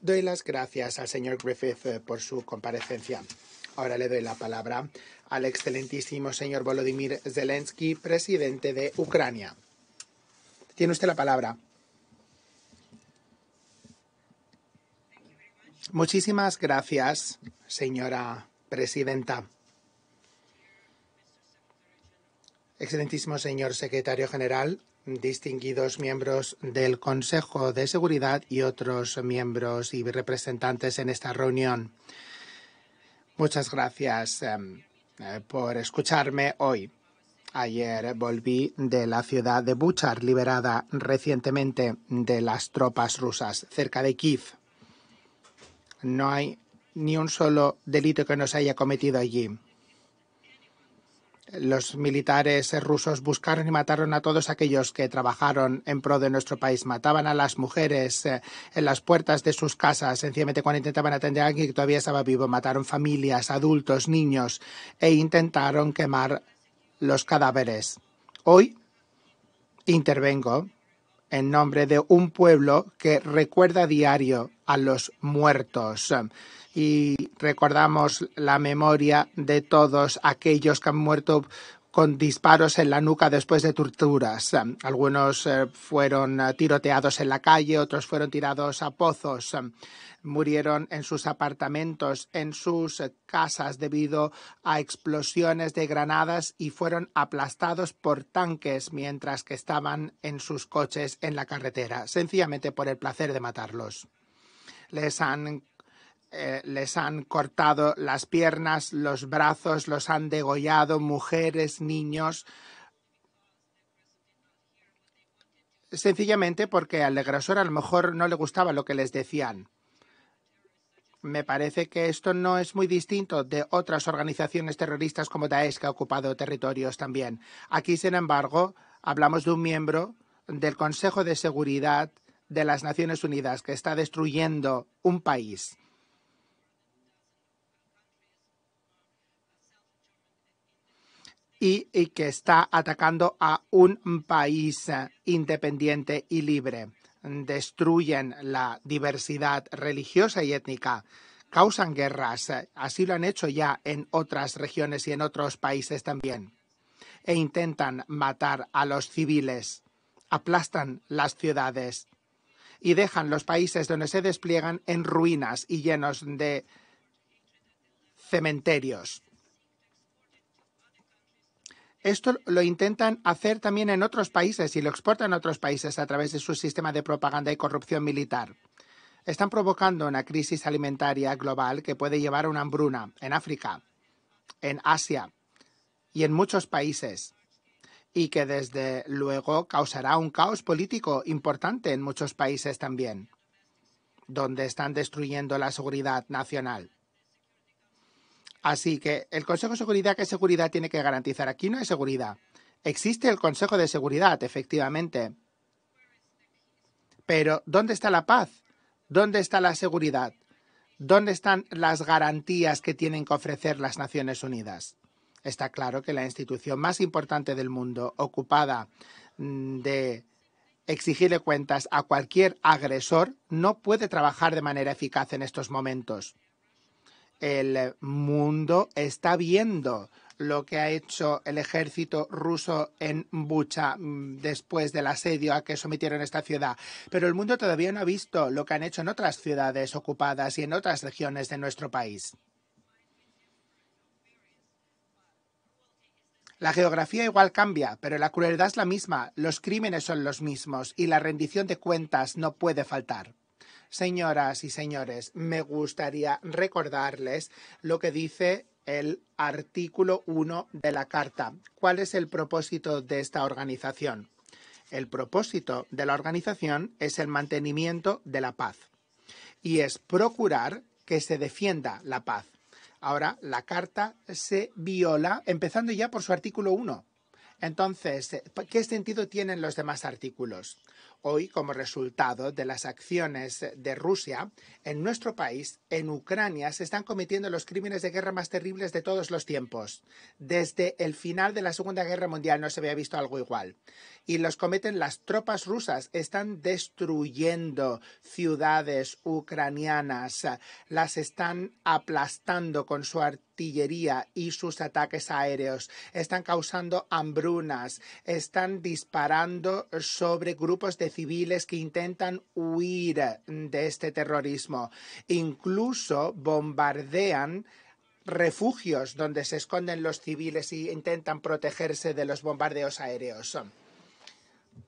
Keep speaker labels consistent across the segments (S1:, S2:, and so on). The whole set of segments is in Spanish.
S1: Doy las gracias al señor Griffith eh, por su comparecencia. Ahora le doy la palabra al excelentísimo señor Volodymyr Zelensky, presidente de Ucrania. Tiene usted la palabra. Muchísimas gracias, señora presidenta. Excelentísimo señor secretario general, distinguidos miembros del Consejo de Seguridad y otros miembros y representantes en esta reunión. Muchas gracias em, eh, por escucharme hoy. Ayer volví de la ciudad de Buchar, liberada recientemente de las tropas rusas, cerca de Kiev. No hay ni un solo delito que no haya cometido allí los militares rusos buscaron y mataron a todos aquellos que trabajaron en pro de nuestro país. Mataban a las mujeres eh, en las puertas de sus casas, sencillamente cuando intentaban atender a alguien que todavía estaba vivo. Mataron familias, adultos, niños e intentaron quemar los cadáveres. Hoy intervengo en nombre de un pueblo que recuerda diario a los muertos y recordamos la memoria de todos aquellos que han muerto con disparos en la nuca después de torturas. Algunos eh, fueron eh, tiroteados en la calle, otros fueron tirados a pozos, murieron en sus apartamentos, en sus eh, casas debido a explosiones de granadas y fueron aplastados por tanques mientras que estaban en sus coches en la carretera, sencillamente por el placer de matarlos. Les han eh, les han cortado las piernas, los brazos, los han degollado, mujeres, niños, sencillamente porque al agresor a lo mejor no le gustaba lo que les decían. Me parece que esto no es muy distinto de otras organizaciones terroristas como Daesh que ha ocupado territorios también. Aquí, sin embargo, hablamos de un miembro del Consejo de Seguridad de las Naciones Unidas que está destruyendo un país. y, que está atacando a un país eh, independiente y libre. Destruyen la diversidad religiosa y étnica causan guerras. Eh, así lo han hecho ya en otras regiones y en otros países también. E intentan matar a los civiles, aplastan las ciudades y dejan los países donde se despliegan en ruinas y llenos de cementerios. Esto lo intentan hacer también en otros países y lo exportan a otros países a través de su sistema de propaganda y corrupción militar. Están provocando una crisis alimentaria global que puede llevar a una hambruna en África, en Asia y en muchos países y que desde luego causará un caos político importante en muchos países también, donde están destruyendo la seguridad nacional. Así que el Consejo de Seguridad, ¿qué seguridad tiene que garantizar? Aquí no hay seguridad. Existe el Consejo de Seguridad, efectivamente. Pero ¿dónde está la paz? ¿Dónde está la seguridad? ¿Dónde están las garantías que tienen que ofrecer las Naciones Unidas? Está claro que la institución más importante del mundo, ocupada mm, de exigirle cuentas a cualquier agresor, no puede trabajar de manera eficaz en estos momentos el mundo está viendo lo que ha hecho el ejército ruso en Bucha mm, después del asedio a que sometieron esta ciudad. Pero el mundo todavía no ha visto lo que han hecho en otras ciudades ocupadas y en otras regiones de nuestro país. La geografía igual cambia, pero la crueldad es la misma, los crímenes son los mismos y la rendición de cuentas no puede faltar. Señoras y señores, me gustaría recordarles lo que dice el artículo 1 de la Carta. ¿Cuál es el propósito de esta organización? El propósito de la organización es el mantenimiento de la paz y es procurar que se defienda la paz. Ahora, la Carta se viola empezando ya por su artículo 1. Entonces, ¿qué sentido tienen los demás artículos? Hoy, como resultado de las acciones de Rusia, en nuestro país, en Ucrania, se están cometiendo los crímenes de guerra más terribles de todos los tiempos. Desde el final de la Segunda Guerra Mundial no se había visto algo igual. Y los cometen las tropas rusas, están destruyendo ciudades ucranianas, las están aplastando con su artillería y sus ataques aéreos, están causando hambrunas, están disparando sobre grupos de civiles que intentan huir mm, de este terrorismo. Incluso bombardean refugios donde se esconden los civiles y intentan protegerse de los bombardeos aéreos.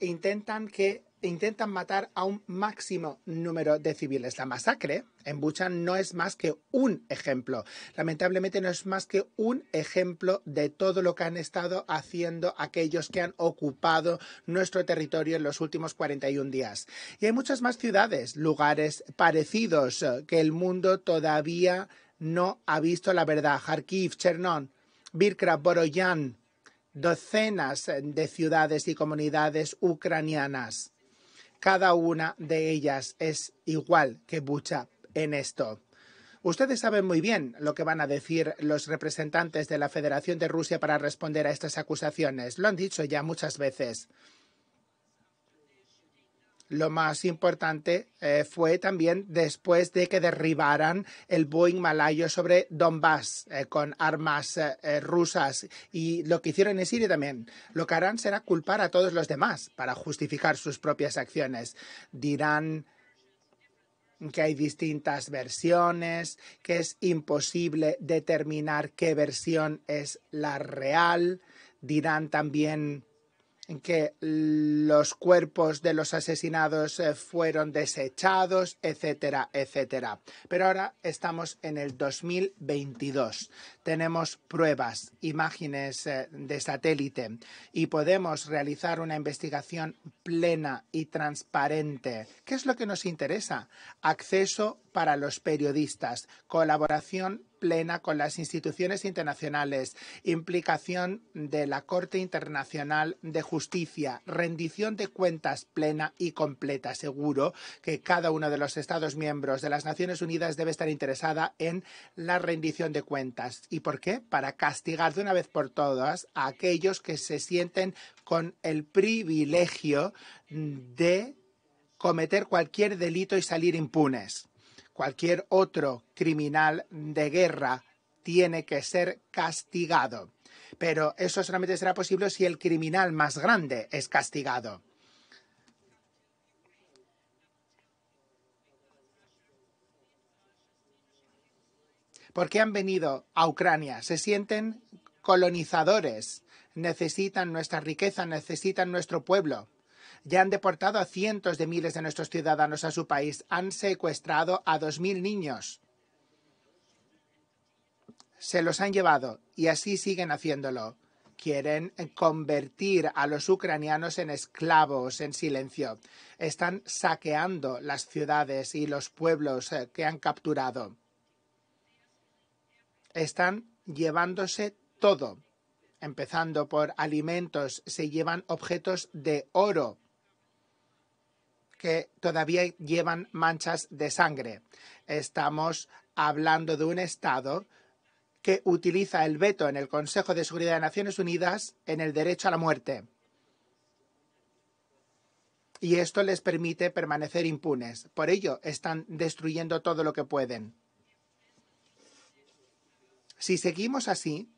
S1: Intentan que e intentan matar a un máximo número de civiles. La masacre en Buchan no es más que un ejemplo. Lamentablemente no es más que un ejemplo de todo lo que han estado haciendo aquellos que han ocupado nuestro territorio en los últimos 41 días. Y hay muchas más ciudades, lugares parecidos eh, que el mundo todavía no ha visto la verdad. Kharkiv, Chernón, Birkra, Boroyan, docenas eh, de ciudades y comunidades ucranianas. Cada una de ellas es igual que Bucha en esto. Ustedes saben muy bien lo que van a decir los representantes de la Federación de Rusia para responder a estas acusaciones. Lo han dicho ya muchas veces lo más importante eh, fue también después de que derribaran el Boeing malayo sobre Donbass eh, con armas eh, rusas y lo que hicieron en Siria también. Lo que harán será culpar a todos los demás para justificar sus propias acciones. Dirán que hay distintas versiones, que es imposible determinar qué versión es la real. Dirán también en que los cuerpos de los asesinados eh, fueron desechados, etcétera, etcétera. Pero ahora estamos en el 2022. Tenemos pruebas, imágenes eh, de satélite y podemos realizar una investigación plena y transparente. ¿Qué es lo que nos interesa? Acceso para los periodistas, colaboración plena con las instituciones internacionales, implicación de la Corte Internacional de Justicia, rendición de cuentas plena y completa. Seguro que cada uno de los Estados miembros de las Naciones Unidas debe estar interesada en la rendición de cuentas. ¿Y por qué? Para castigar de una vez por todas a aquellos que se sienten con el privilegio de cometer cualquier delito y salir impunes. Cualquier otro criminal de guerra tiene que ser castigado. Pero eso solamente será posible si el criminal más grande es castigado. ¿Por qué han venido a Ucrania? Se sienten colonizadores, necesitan nuestra riqueza, necesitan nuestro pueblo. Ya han deportado a cientos de miles de nuestros ciudadanos a su país. Han secuestrado a 2.000 niños. Se los han llevado y así siguen haciéndolo. Quieren convertir a los ucranianos en esclavos en silencio. Están saqueando las ciudades y los pueblos eh, que han capturado. Están llevándose todo empezando por alimentos, se llevan objetos de oro, que todavía llevan manchas de sangre. Estamos hablando de un Estado que utiliza el veto en el Consejo de Seguridad de Naciones Unidas en el derecho a la muerte. Y esto les permite permanecer impunes. Por ello, están destruyendo todo lo que pueden. Si seguimos así,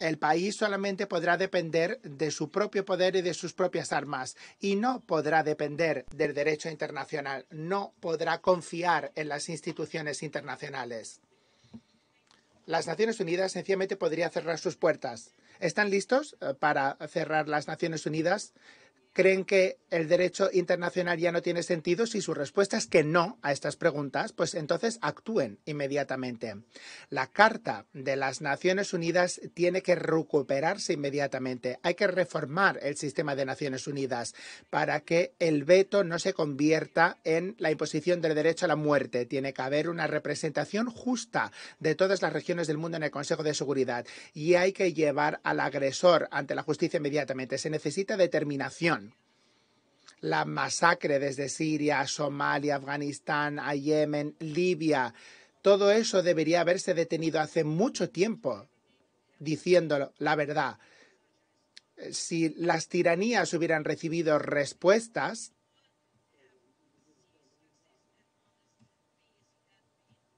S1: El país solamente podrá depender de su propio poder y de sus propias armas y no podrá depender del derecho internacional, no podrá confiar en las instituciones internacionales. Las Naciones Unidas sencillamente podría cerrar sus puertas. ¿Están listos eh, para cerrar las Naciones Unidas? creen que el derecho internacional ya no tiene sentido, si su respuesta es que no a estas preguntas, pues entonces actúen inmediatamente. La Carta de las Naciones Unidas tiene que recuperarse inmediatamente. Hay que reformar el sistema de Naciones Unidas para que el veto no se convierta en la imposición del derecho a la muerte. Tiene que haber una representación justa de todas las regiones del mundo en el Consejo de Seguridad y hay que llevar al agresor ante la justicia inmediatamente. Se necesita determinación la masacre desde Siria Somalia, Afganistán, a Yemen, Libia. Todo eso debería haberse detenido hace mucho tiempo, diciéndolo la verdad. Eh, si las tiranías hubieran recibido respuestas,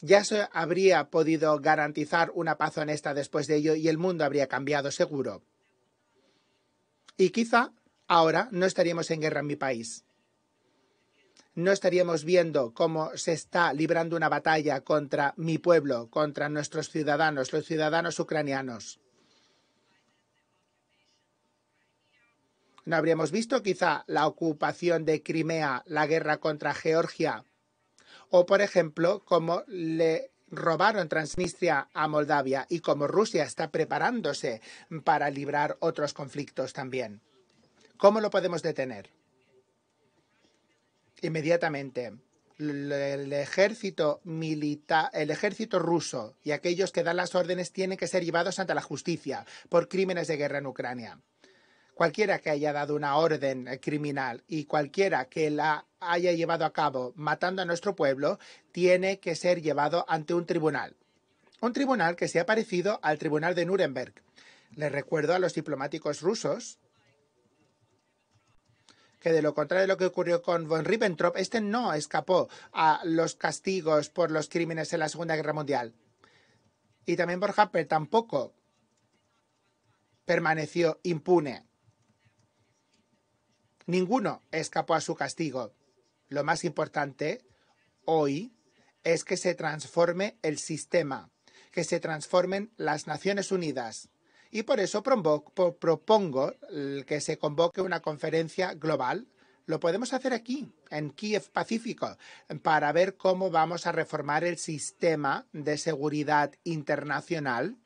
S1: ya se habría podido garantizar una paz honesta después de ello y el mundo habría cambiado seguro. Y quizá ahora no estaríamos en guerra en mi país. No estaríamos viendo cómo se está librando una batalla contra mi pueblo, contra nuestros ciudadanos, los ciudadanos ucranianos. No habríamos visto quizá la ocupación de Crimea, la guerra contra Georgia, o por ejemplo, cómo le robaron Transnistria a Moldavia y cómo Rusia está preparándose para librar otros conflictos también. ¿Cómo lo podemos detener? Inmediatamente, el ejército, el ejército ruso y aquellos que dan las órdenes tienen que ser llevados ante la justicia por crímenes de guerra en Ucrania. Cualquiera que haya dado una orden eh, criminal y cualquiera que la haya llevado a cabo matando a nuestro pueblo tiene que ser llevado ante un tribunal. Un tribunal que sea parecido al tribunal de Nuremberg. Les recuerdo a los diplomáticos rusos que de lo contrario de lo que ocurrió con von Ribbentrop, este no escapó a los castigos por los crímenes en la Segunda Guerra Mundial. Y también Borjamper tampoco permaneció impune. Ninguno escapó a su castigo. Lo más importante hoy es que se transforme el sistema, que se transformen las Naciones Unidas y por eso propongo que se convoque una conferencia global. Lo podemos hacer aquí, en Kiev Pacífico, para ver cómo vamos a reformar el sistema de seguridad internacional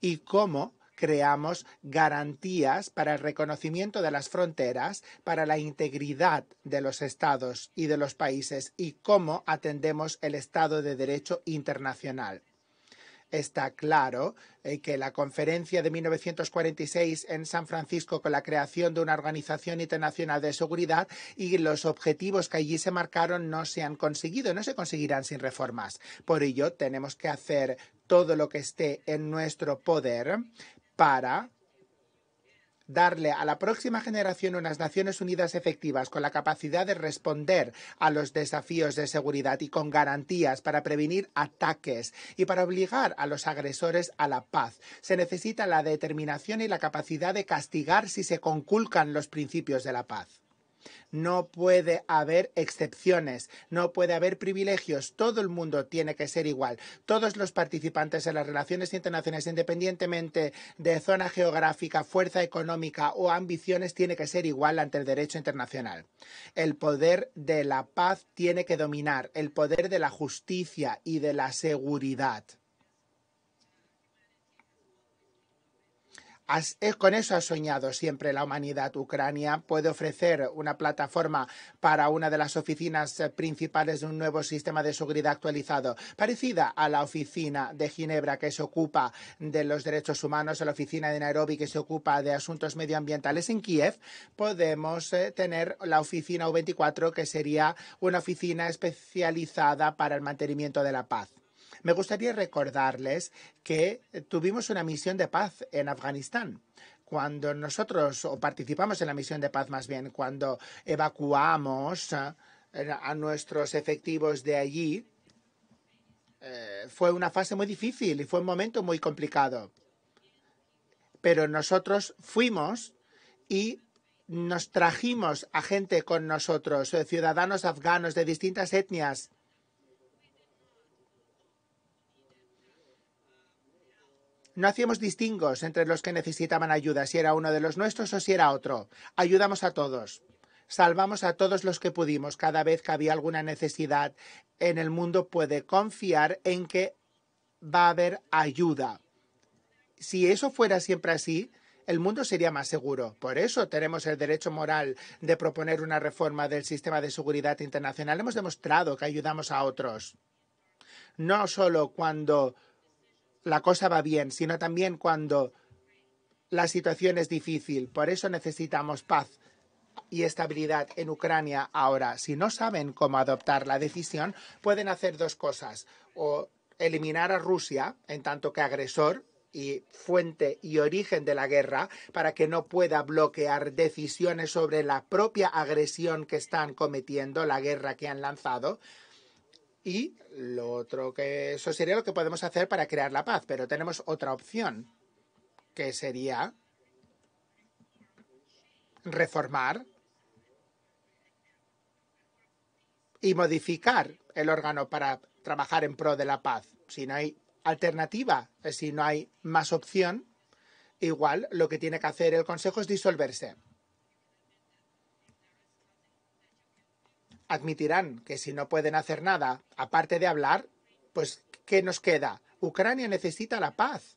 S1: y cómo creamos garantías para el reconocimiento de las fronteras, para la integridad de los estados y de los países y cómo atendemos el Estado de Derecho internacional está claro eh, que la conferencia de 1946 en San Francisco con la creación de una organización internacional de seguridad y los objetivos que allí se marcaron no se han conseguido, no se conseguirán sin reformas. Por ello, tenemos que hacer todo lo que esté en nuestro poder para darle a la próxima generación unas Naciones Unidas efectivas con la capacidad de responder a los desafíos de seguridad y con garantías para prevenir ataques y para obligar a los agresores a la paz. Se necesita la determinación y la capacidad de castigar si se conculcan los principios de la paz. No puede haber excepciones, no puede haber privilegios, todo el mundo tiene que ser igual. Todos los participantes en las relaciones internacionales, independientemente de zona geográfica, fuerza económica o ambiciones, tiene que ser igual ante el derecho internacional. El poder de la paz tiene que dominar, el poder de la justicia y de la seguridad. con eso ha soñado siempre la humanidad. Ucrania puede ofrecer una plataforma para una de las oficinas eh, principales de un nuevo sistema de seguridad actualizado, parecida a la oficina de Ginebra que se ocupa de los derechos humanos, a la oficina de Nairobi que se ocupa de asuntos medioambientales en Kiev. Podemos eh, tener la oficina U24 que sería una oficina especializada para el mantenimiento de la paz. Me gustaría recordarles que tuvimos una misión de paz en Afganistán cuando nosotros, o participamos en la misión de paz más bien, cuando evacuamos eh, a nuestros efectivos de allí, eh, fue una fase muy difícil y fue un momento muy complicado. Pero nosotros fuimos y nos trajimos a gente con nosotros, eh, ciudadanos afganos de distintas etnias, No hacíamos distingos entre los que necesitaban ayuda, si era uno de los nuestros o si era otro. Ayudamos a todos. Salvamos a todos los que pudimos. Cada vez que había alguna necesidad en el mundo puede confiar en que va a haber ayuda. Si eso fuera siempre así, el mundo sería más seguro. Por eso tenemos el derecho moral de proponer una reforma del sistema de seguridad internacional. Hemos demostrado que ayudamos a otros. No solo cuando la cosa va bien, sino también cuando la situación es difícil. Por eso necesitamos paz y estabilidad en Ucrania ahora. Si no saben cómo adoptar la decisión, pueden hacer dos cosas. O eliminar a Rusia en tanto que agresor y fuente y origen de la guerra para que no pueda bloquear decisiones sobre la propia agresión que están cometiendo, la guerra que han lanzado y lo otro que eso sería lo que podemos hacer para crear la paz, pero tenemos otra opción, que sería reformar y modificar el órgano para trabajar en pro de la paz. Si no hay alternativa, si no hay más opción, igual lo que tiene que hacer el Consejo es disolverse. admitirán que si no pueden hacer nada, aparte de hablar, pues ¿qué nos queda? Ucrania necesita la paz.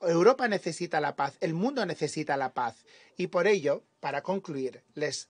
S1: Europa necesita la paz, el mundo necesita la paz. Y por ello, para concluir, les